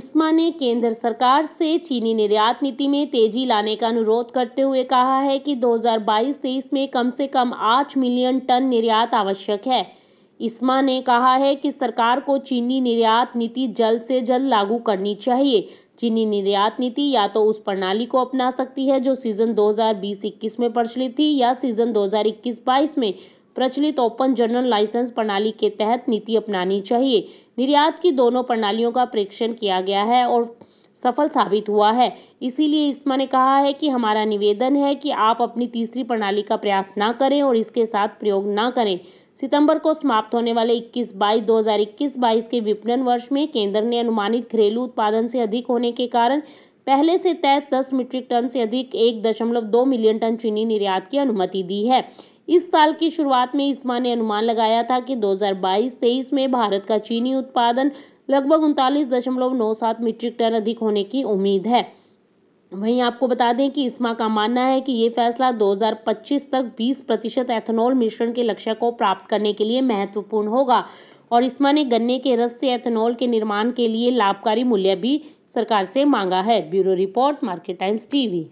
इस्मा ने केंद्र सरकार से चीनी निर्यात नीति में तेजी लाने का अनुरोध करते हुए कहा है कि 2022-23 में कम से कम 8 मिलियन टन निर्यात आवश्यक है इस्मा ने कहा है कि सरकार को चीनी निर्यात नीति जल्द से जल्द लागू करनी चाहिए चीनी निर्यात नीति या तो उस प्रणाली को अपना सकती है जो सीजन 2020-21 में प्रचलित थी या सीजन 2021-22 में प्रचलित ओपन जनरल लाइसेंस प्रणाली के तहत नीति अपनानी चाहिए निर्यात की दोनों प्रणालियों का परीक्षण किया गया है और सफल साबित हुआ है इसीलिए इसमा ने कहा है कि हमारा निवेदन है कि आप अपनी तीसरी प्रणाली का प्रयास ना करें और इसके साथ प्रयोग ना करें सितंबर को समाप्त होने वाले 21 बाईस 2021 बाईस के विपणन वर्ष में केंद्र ने अनुमानित घरेलू उत्पादन से अधिक होने के कारण पहले से तय 10 मीट्रिक टन से अधिक 1.2 मिलियन टन चीनी निर्यात की अनुमति दी है इस साल की शुरुआत में इसमा ने अनुमान लगाया था कि 2022-23 में भारत का चीनी उत्पादन लगभग उनतालीस दशमलव नौ सात मीट्रिक टन अधिक होने की उम्मीद है वहीं आपको बता दें कि इसमा का मानना है कि ये फैसला 2025 तक 20 प्रतिशत एथेनॉल मिश्रण के लक्ष्य को प्राप्त करने के लिए महत्वपूर्ण होगा और इसमा ने गन्ने के रस से एथेनॉल के निर्माण के लिए लाभकारी मूल्य भी सरकार से मांगा है bureau report market times TV